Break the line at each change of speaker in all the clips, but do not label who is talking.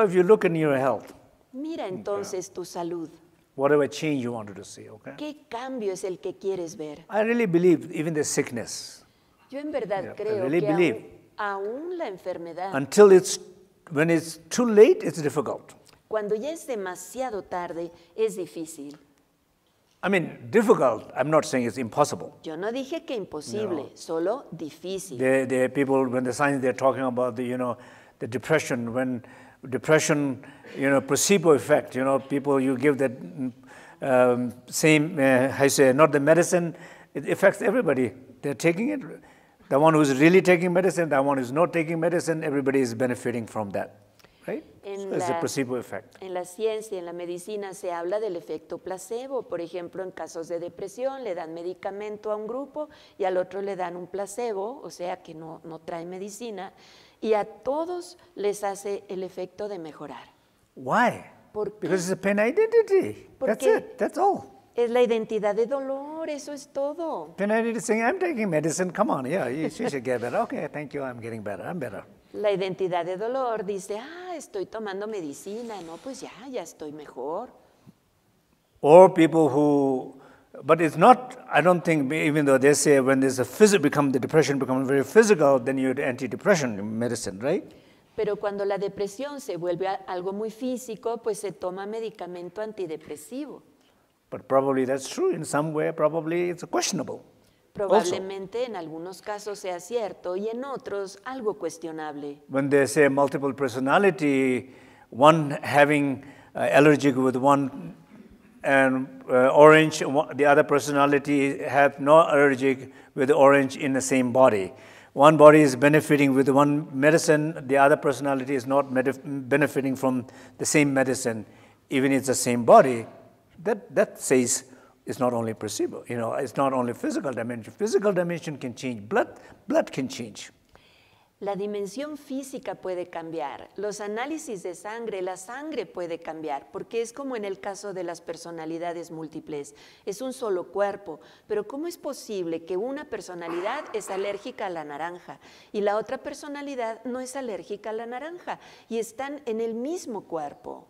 So if you look in your health,
mira entonces tu salud.
Whatever change you wanted to see, okay? ¿Qué
cambio es el que quieres ver?
I really believe even the sickness.
Yo en verdad yeah, creo I really que believe. aún la enfermedad.
Until it's when it's too late, it's difficult.
Cuando ya es demasiado tarde, es difícil.
I mean, difficult, I'm not saying it's impossible.
Yo no dije que imposible, no. solo difícil. The,
the people, when the science, they're talking about the, you know, the depression, when depression, you know, placebo effect. You know, people you give that um, same, uh, I say, not the medicine, it affects everybody. They're taking it. The one who's really taking medicine, the one who's not taking medicine, everybody is benefiting from that. Right?
En, so a placebo effect. en la ciencia, en la medicina, se habla del efecto placebo. Por ejemplo, en casos de depresión, le dan medicamento a un grupo y al otro le dan un placebo, o sea que no, no trae medicina y a todos les hace el efecto de mejorar.
Why? ¿Por qué? Because it's a pain identity. That's it. That's all.
Es la identidad de dolor, eso es todo.
Pain identity saying I'm taking medicine. Come on, yeah, you, should get better. Okay, thank you. I'm getting better. I'm better.
La identidad de dolor dice, ah, estoy tomando medicina. No, pues ya, ya estoy mejor.
Or people who But it's not, I don't think, even though they say when there's a physical, become the depression becomes very physical, then you're antidepressant medicine, right?
Pero cuando la depresión se vuelve algo muy físico, pues se toma medicamento antidepresivo.
But probably that's true in some way, probably it's questionable. Probablemente
also. en algunos casos sea cierto y en otros algo cuestionable.
When they say multiple personality, one having uh, allergic with one and uh, orange, the other personality have no allergic with orange in the same body. One body is benefiting with one medicine, the other personality is not benefiting from the same medicine, even if it's the same body. That, that says it's not only perceivable. you know, it's not only physical dimension. Physical dimension can change, blood, blood can change.
La dimensión física puede cambiar, los análisis de sangre, la sangre puede cambiar, porque es como en el caso de las personalidades múltiples, es un solo cuerpo, pero ¿cómo es posible que una personalidad es alérgica a la naranja y la otra personalidad no es alérgica a la naranja y están en el mismo cuerpo?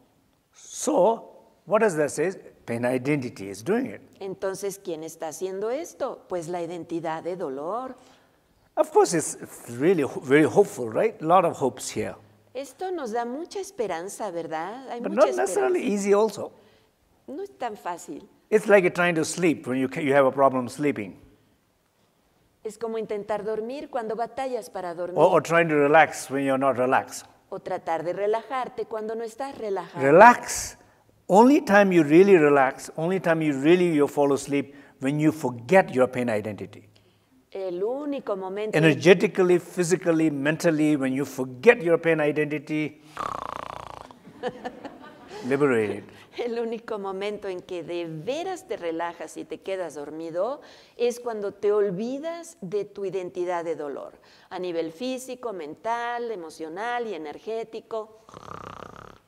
Entonces, ¿quién está haciendo esto? Pues la identidad de dolor.
Of course, it's really very hopeful, right? A lot of hopes here.
Esto nos da mucha esperanza, ¿verdad? Hay But mucha not necessarily esperanza. easy also. No es tan fácil.
It's like trying to sleep when you, you have a problem sleeping.
Es como intentar dormir cuando batallas para dormir. Or, or
trying to relax when you're not relaxed.
O tratar de relajarte cuando no estás relajado.
Relax. Only time you really relax, only time you really you fall asleep when you forget your pain identity.
El único momento.
Energetically, physically, mentally, when you forget your pain identity, liberate.
El único momento en que de veras te relajas y te quedas dormido es cuando te olvidas de tu identidad de dolor, a nivel físico, mental, emocional y energético.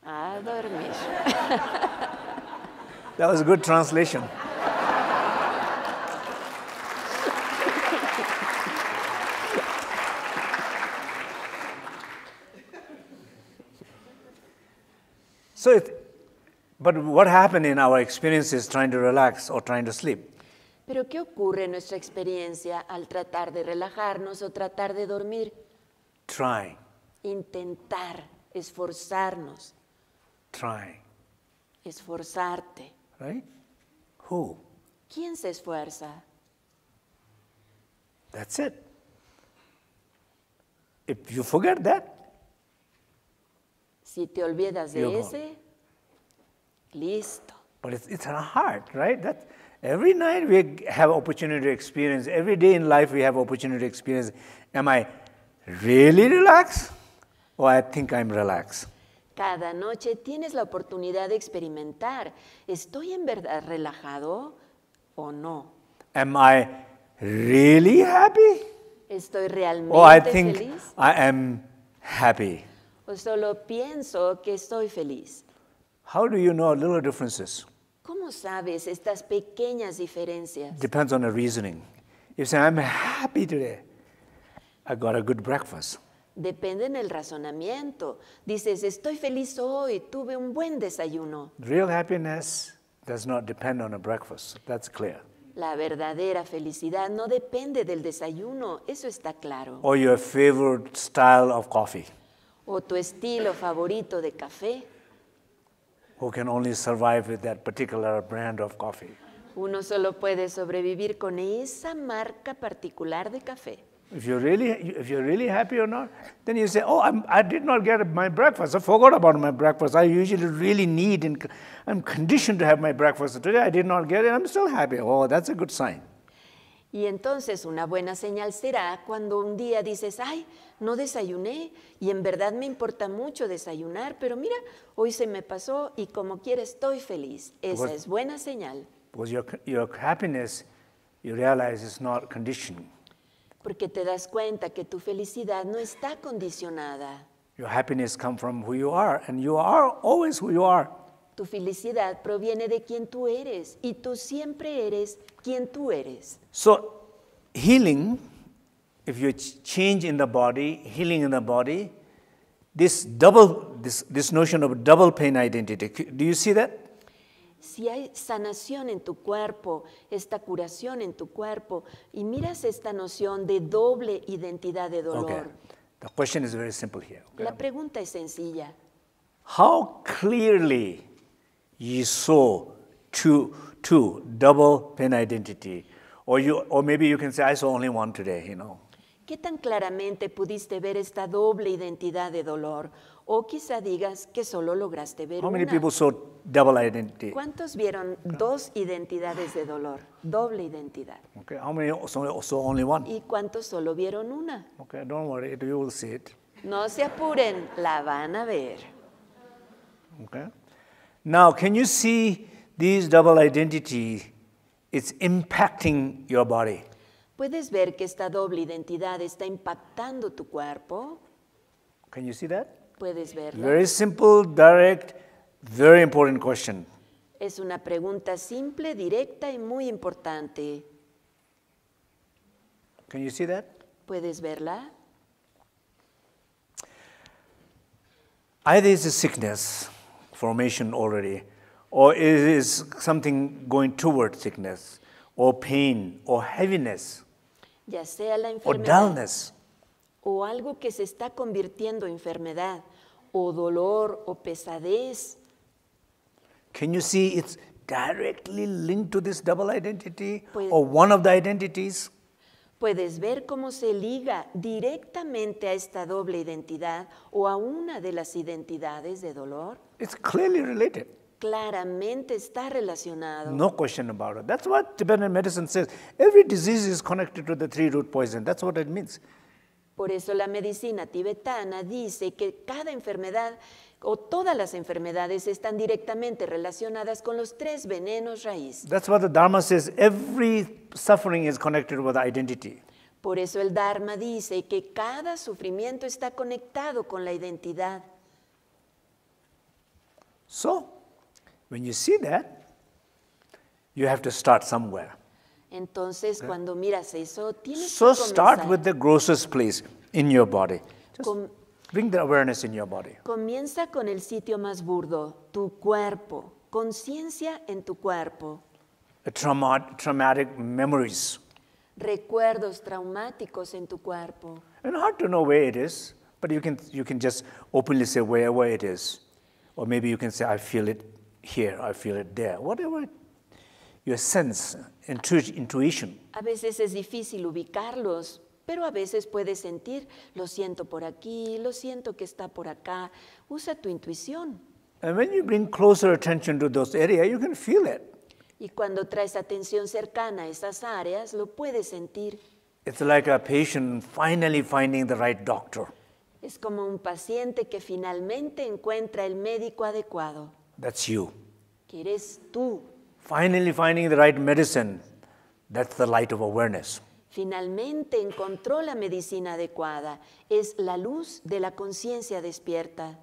A dormir.
That was a good translation. So it, but what happened in our experience is trying to relax or trying to sleep?
Pero ¿qué ocurre en nuestra experiencia al tratar de relajarnos o tratar de dormir? Try. Intentar, esforzarnos. Try. Esforzarte.
Right? Who?
¿Quién se esfuerza?
That's it. If you forget
that, si te olvidas de ese, gone. Listo.
But it's, it's in our heart, right? That every night we have opportunity to experience. Every day in life we have opportunity to experience. Am I really relaxed? Or I think I'm relaxed.
Cada noche tienes la oportunidad de experimentar. ¿Estoy en verdad relajado o no?
Am I really
happy? Estoy realmente feliz. Oh, I think
I am happy.
O solo pienso que estoy feliz.
How do you know little differences?
¿Cómo sabes estas pequeñas diferencias?
Depends on the reasoning. You say, I'm happy today. I got a good breakfast.
Depende en el razonamiento. Dices, estoy feliz hoy, tuve un buen desayuno.
Real happiness does not depend on a breakfast. That's clear.
La verdadera felicidad no depende del desayuno, eso está claro. Or your
favorite style of coffee.
O tu estilo favorito de café.
who can only survive with that particular brand of coffee.
Uno solo puede sobrevivir con esa marca particular de café.
If you're really, if you're really happy or not, then you say, oh, I'm, I did not get my breakfast. I forgot about my breakfast. I usually really need and I'm conditioned to have my breakfast. Today I did not get it. I'm still happy. Oh, that's a good sign.
Y entonces una buena señal será cuando un día dices, ay, no desayuné y en verdad me importa mucho desayunar, pero mira, hoy se me pasó y como quiera estoy feliz. Esa pues es buena señal. Pues Porque te das cuenta que tu felicidad no está condicionada.
Your happiness comes from who you are and you are always who you are.
Tu felicidad proviene de quien tú eres y tú siempre eres quien tú eres.
So, healing, if you change in the body, healing in the body, this double, this, this notion of double pain identity, do you see that?
Si hay sanación en tu cuerpo, esta curación en tu cuerpo, y miras esta noción de doble identidad de dolor. Okay.
The question is very simple here.
La pregunta es sencilla.
How clearly ye saw two, two double pen identity. Or, you, or maybe you can say, I saw only one today, you know.
¿Qué tan claramente pudiste ver esta doble identidad de dolor? O quizá digas que solo lograste ver How Many people
saw double identity?
¿Cuántos vieron dos identidades de dolor? Doble identidad.
Okay. many only one? ¿Y
cuántos solo vieron una?
Okay, don't worry, you will see it.
No se apuren, la van a ver.
Okay. Now, can you see these double identity? It's impacting your body.
¿Puedes ver que esta doble identidad está impactando tu cuerpo? Can you see that? ¿Puedes verlo? Very
simple, direct, very important question.
Es una pregunta simple, directa y muy importante. Can you see that? ¿Puedes verla?
Either is a sickness. formation already, or it is something going toward sickness, or pain, or
heaviness, ya sea la or dullness. o algo que se está convirtiendo en enfermedad, o dolor, o pesadez.
Can you see it's directly linked to this double identity pues or one of the identities?
Puedes ver cómo se liga directamente a esta doble identidad o a una de las identidades de dolor.
It's clearly related.
Claramente está relacionado.
No question about it. That's what Tibetan medicine says. Every disease is connected to the three root poison. That's what it means.
Por eso la medicina tibetana dice que cada enfermedad o todas las enfermedades están directamente relacionadas con los tres venenos raíz.
That's what the Dharma says. Every suffering is connected with identity.
Por eso el Dharma dice que cada sufrimiento está conectado con la identidad. So,
when you see that, you have to start somewhere.
Entonces, okay. cuando miras eso, tienes so que comenzar. start with
the grossest place in your body. Just Com bring the awareness in your body.
Comienza con el sitio más burdo, tu cuerpo, conciencia en tu cuerpo.
Trauma traumatic memories.
Recuerdos traumáticos en tu cuerpo.
And hard to know where it is, but you can you can just openly say wherever it is. Or maybe you can say, I feel it here, I feel it there. Whatever your sense, intu intuition.
A veces es difícil ubicarlos, pero a veces puedes sentir, lo siento por aquí, lo siento que está por acá. Usa tu intuición.
And when you bring closer attention to those areas, you can feel it.
Y cuando traes atención cercana a esas áreas, lo puedes sentir.
It's like a patient finally finding the right doctor.
Es como un paciente que finalmente encuentra el médico adecuado. That's you. eres tú.
Finally finding the right medicine. That's
Finalmente encontró la medicina adecuada. Es la luz de la conciencia despierta.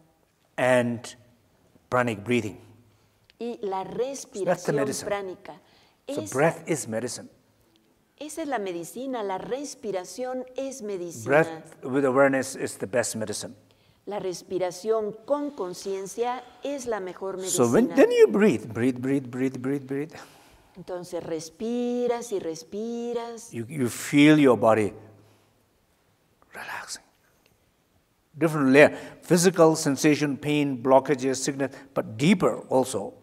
Y
la respiración so pránica. So breath is medicine. Esa es la medicina, la respiración es medicina. Breath
with awareness is the best medicine.
La respiración con conciencia es la mejor medicina. So when, then you breathe,
breathe, breathe, breathe, breathe, breathe.
Entonces respiras y respiras. You,
you feel your body relaxing. Different layer, physical sensation, pain, blockages, sickness, but deeper also.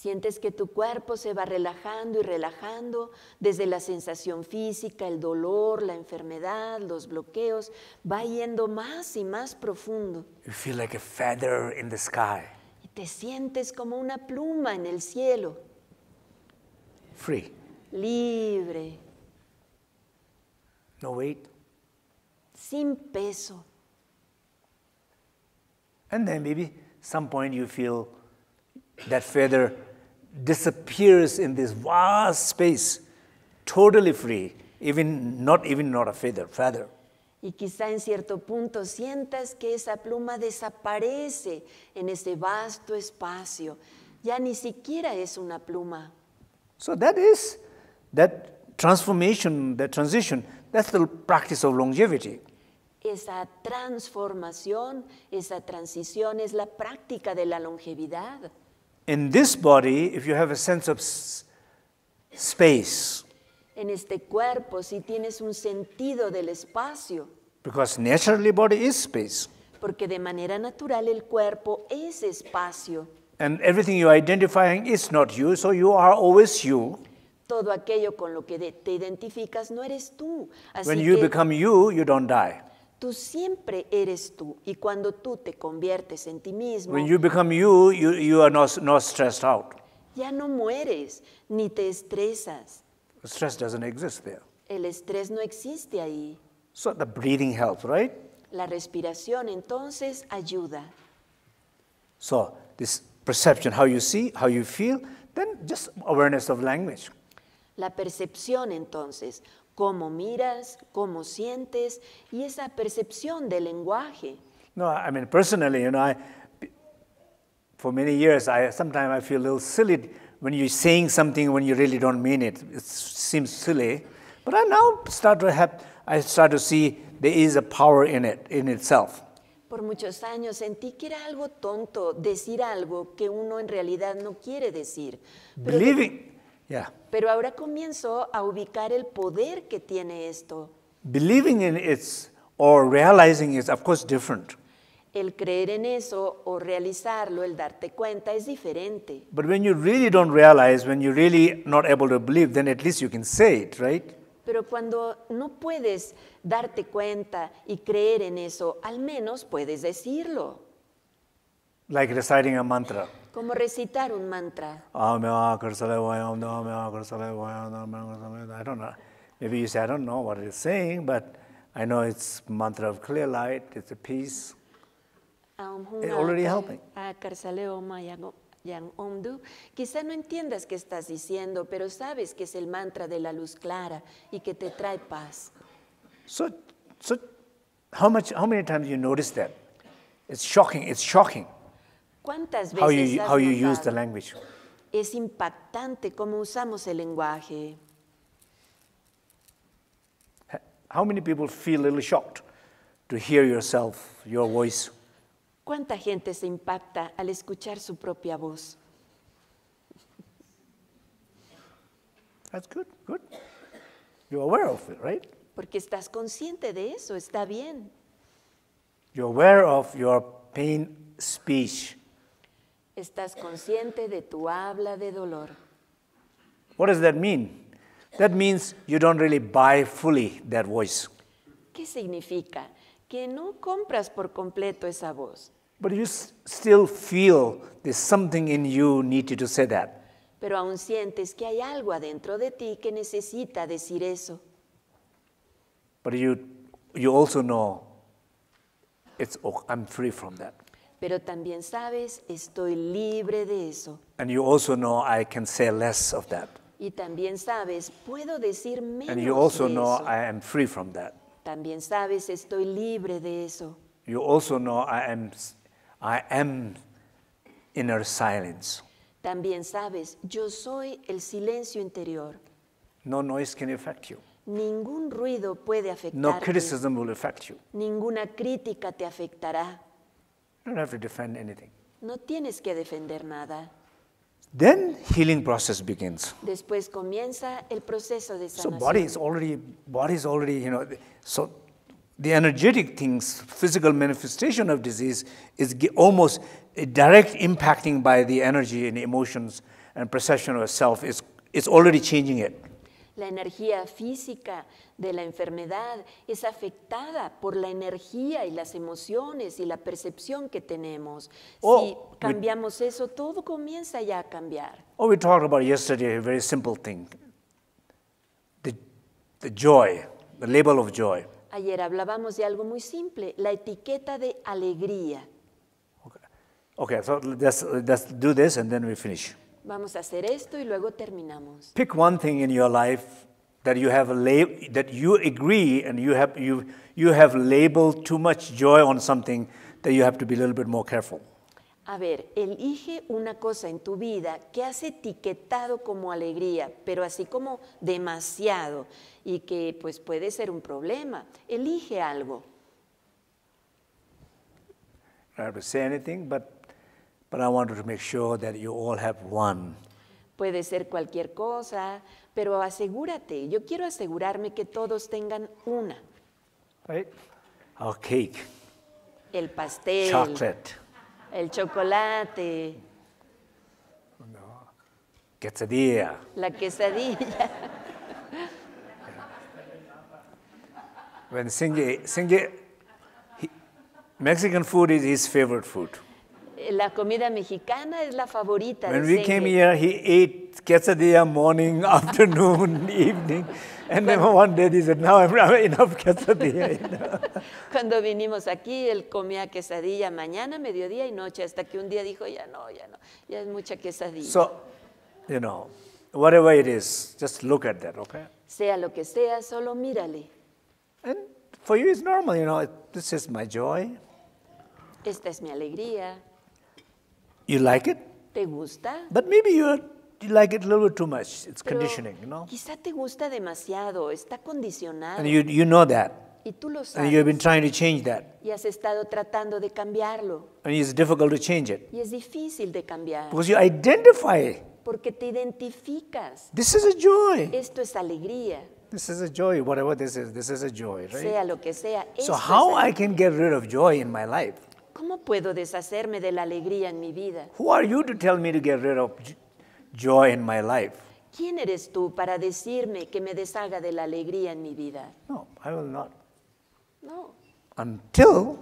Sientes que tu cuerpo se va relajando y relajando desde la sensación física, el dolor, la enfermedad, los bloqueos, va yendo más y más profundo.
You feel like a feather
te sientes como una pluma en el cielo. Free. Libre. No weight. Sin peso.
And then maybe some point you feel that feather disappears in this vast space, totally free, even not even not a feather, feather.
Y quizá en cierto punto sientas que esa pluma desaparece en ese vasto espacio. Ya ni siquiera es una pluma.
So that is that transformation, that transition. That's the practice of longevity.
Esa transformación, esa transición es la práctica de la longevidad.
In this body, if you have a sense of space.
En este cuerpo, si tienes un sentido del espacio.
Because naturally body is space.
Porque de manera natural el cuerpo es espacio.
And everything you're identifying is not you, so you are always you.
Todo aquello con lo que te identificas no eres tú. Así When you que, become
you, you don't die.
tú siempre eres tú y cuando tú te conviertes en ti mismo, When you become
you, you, you are not, not stressed out.
ya no mueres ni te estresas.
Stress doesn't exist there.
El estrés no existe ahí.
So the breathing helps, right?
La respiración entonces ayuda.
So this perception, how you see, how you feel, then just awareness of language.
La percepción entonces, cómo miras, cómo sientes y esa percepción del lenguaje.
No, I mean personally, you know, I, for many years, I sometimes I feel a little silly when you're saying something when you really don't mean it. It seems silly, but I now start to have, I start to see there is a power in it, in itself.
Por muchos años sentí que era algo tonto decir algo que uno en realidad no quiere decir. Yeah. Pero ahora comienzo a ubicar el poder que tiene esto.
Believing in it or realizing is of course different.
El creer en eso o realizarlo, el darte cuenta es diferente.
But when you really don't realize, when you're really not able to believe, then at least you can say it, right?
Pero cuando no puedes darte cuenta y creer en eso, al menos puedes decirlo.
Like reciting a mantra.
Como recitar un mantra.
I don't know. Maybe you say, I don't know what it's saying, but I know it's mantra of clear light, it's a peace.
It's already helping. Yang Omdu, quizá no entiendas qué estás diciendo, pero sabes que es el mantra de la luz clara y que te trae paz.
So, so how much, how many times you notice that? It's shocking. It's shocking.
¿Cuántas veces how you, has how you use the language? Es impactante cómo usamos el lenguaje.
How many people feel a little shocked to hear yourself, your voice?
¿Cuánta gente se impacta al escuchar su propia voz? That's good, good.
You're aware of it, right?
Porque estás consciente de eso, está bien.
You're aware of your pain speech
estás consciente de tu habla de dolor.
What does that mean? That means you don't really buy fully that voice.
¿Qué significa? Que no compras por completo esa voz.
But you still feel there's something in you need you to say that.
Pero aún sientes que hay algo adentro de ti que necesita decir eso.
But you, you also know it's, oh, I'm free from that.
Pero también sabes, estoy libre de eso.
And you also know I can say less of that.
Y también sabes, puedo decir menos And you also de know
I am free from that.
También sabes, estoy libre de eso.
You also know I am, I am inner silence.
También sabes, yo soy el silencio interior.
No noise can affect you.
Ningún ruido puede afectarte. No
criticism will affect you.
Ninguna crítica te afectará.
don't have to defend anything.
No tienes que defender nada.
Then healing process begins.
Después comienza el proceso de sanación. So body is
already body is already you know so the energetic things physical manifestation of disease is almost direct impacting by the energy and emotions and perception of self is is already changing it.
La energía física de la enfermedad es afectada por la energía y las emociones y la percepción que tenemos. si oh, cambiamos eso, todo comienza ya a cambiar.
Oh, we talked about yesterday a very simple thing. The, joy, the label of joy.
Ayer hablábamos de algo muy simple, la etiqueta de alegría.
Okay, so let's, let's do this and then we finish.
Vamos a hacer esto y luego terminamos.
Pick one thing in your life that you have lab- that you agree and you have you you have labeled too much joy on something that you have to be a little bit more careful.
A ver, elige una cosa en tu vida que has etiquetado como alegría, pero así como demasiado y que pues puede ser un problema. Elige algo.
I say anything, but but I wanted to make sure that you all have one.
Puede ser cualquier cosa, pero asegúrate, yo quiero asegurarme que todos tengan una. Right? cake. El pastel. Chocolate. El chocolate.
No. Quesadilla.
La quesadilla.
When Singe, Singe, he, Mexican food is his favorite food
la comida mexicana es la favorita. When we came here, he
ate quesadilla morning, afternoon, evening. And then one day he said, now I'm enough quesadilla.
Cuando vinimos aquí, él comía quesadilla mañana, mediodía y noche, hasta que un día dijo, ya no, ya no, ya es mucha quesadilla.
So, you know, whatever it is, just look at that, okay?
Sea lo que sea, solo mírale. And
for you it's normal, you know, this is my joy.
Esta es mi alegría. You like it? ¿Te gusta?
But maybe you you like it a little bit too much. It's Pero conditioning, you know?
Quizá te gusta demasiado, está condicionado. And you,
you know that.
Y tú lo sabes. And you've been
trying to change that.
Y has estado tratando de cambiarlo.
And it's difficult to change it.
Y es difícil de cambiar. Because
you identify.
Porque te identificas. This is a joy. Esto es alegría.
This is a joy, whatever this is, this is a joy, right? Sea
lo que sea. So how I
can get rid of joy in my life?
¿Cómo puedo deshacerme de la alegría en mi vida?
Who are you to tell me to get rid of joy in my life?
¿Quién eres tú para decirme que me deshaga de la alegría en mi vida? No, I will not. No.
Until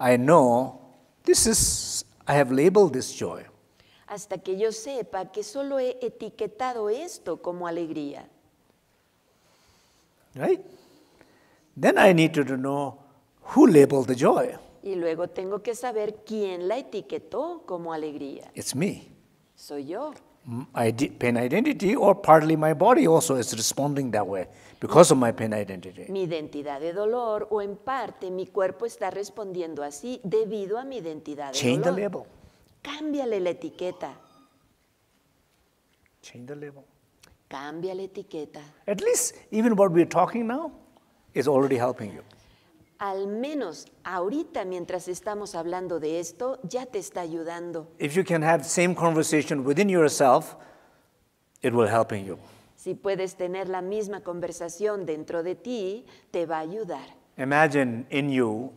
I know this is I have labeled this joy.
Hasta que yo sepa que solo he etiquetado esto como alegría.
Right? Then I need to know who labeled the joy.
Y luego tengo que saber quién la etiquetó como alegría. It's me. Soy yo.
My pain identity or partly my body also is responding that way because of my pain identity.
Mi identidad de dolor o en parte mi cuerpo está respondiendo así debido a mi identidad de Change dolor. The label. Cámbiale la etiqueta. Change the label. Cambia la etiqueta. At least even what
we're talking now is already helping you
al menos ahorita mientras estamos hablando de esto, ya te está ayudando.
If you can have same conversation within yourself, it will help you.
Si puedes tener la misma conversación dentro de ti, te va a ayudar.
Imagine in you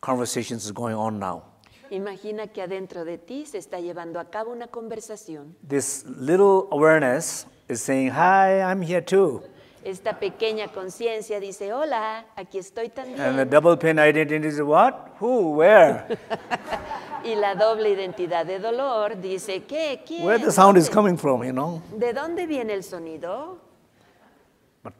conversations is going on now.
Imagina que adentro de ti se está llevando a cabo una conversación.
This little awareness is saying, "Hi, I'm here too."
Esta pequeña conciencia dice, hola, aquí estoy también. And
the double pain identity is what? Who? Where?
y la doble identidad de dolor dice, ¿qué? ¿Quién? Where the sound is coming
from, you know?
¿De dónde viene el sonido?
But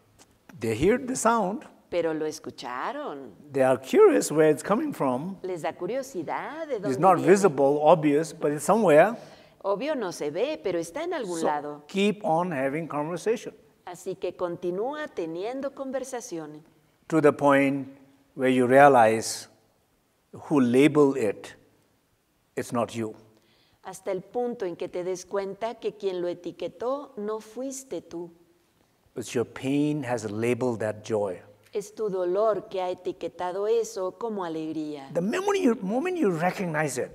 they heard the sound.
Pero lo escucharon.
They are curious where it's coming from.
Les da curiosidad de dónde It's not
viene. visible, obvious, but it's somewhere.
Obvio no se ve, pero está en algún so lado.
Keep on having conversation.
Así que continúa teniendo conversaciones.
To the point where you realize who labeled it, it's not you.
Hasta el punto en que te des cuenta que quien lo etiquetó no fuiste tú.
your pain has labeled that joy.
Es tu dolor que ha etiquetado eso como alegría.
The moment you, moment you recognize it,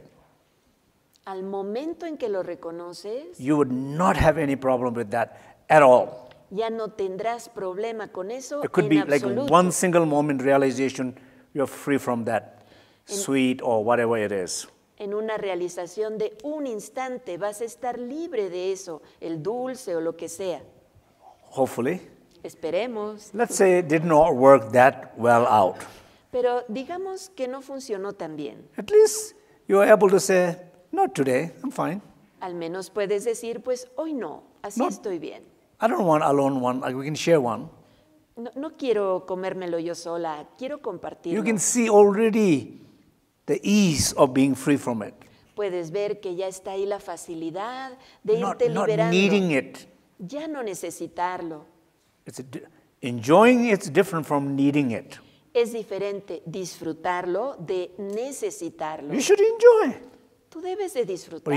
al momento en que lo reconoces,
you would not have any problem with that at all
ya no tendrás problema con eso. It could en be absoluto. like one
single moment realization, you're free from that en, sweet or whatever it is.
En una realización de un instante vas a estar libre de eso, el dulce o lo que sea. Hopefully. Esperemos.
Let's say it did not work that well out.
Pero digamos que no funcionó tan bien. At least
you are able to say, not today, I'm fine.
Al menos puedes decir, pues hoy no, así not, estoy bien.
I don't want alone one, like we can share one.
No, no quiero comérmelo yo sola, quiero compartirlo. You can
see already the ease of being free from it.
Puedes ver que ya está ahí la facilidad de not, irte liberando. Not needing it. Ya no necesitarlo.
It's a, enjoying it's different from needing it.
Es diferente disfrutarlo de necesitarlo. You should enjoy. Tú debes de disfrutar.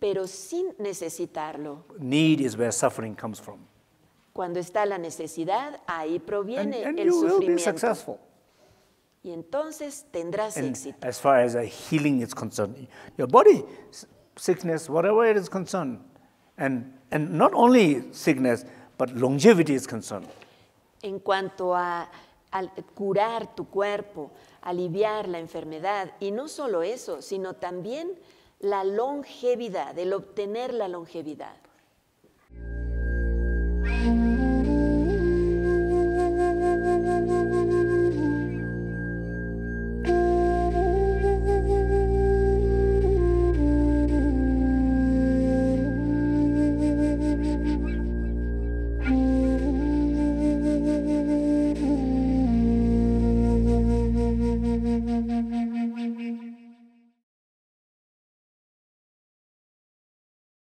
Pero sin necesitarlo.
Need is where suffering comes from.
Cuando está la necesidad, ahí proviene and, and el you sufrimiento. Will be successful. Y entonces tendrás
éxito. As far as a healing is concerned, your body sickness, whatever it is concerned, and and not only sickness, but longevity is concerned.
En cuanto a al curar tu cuerpo, aliviar la enfermedad. Y no solo eso, sino también la longevidad, el obtener la longevidad.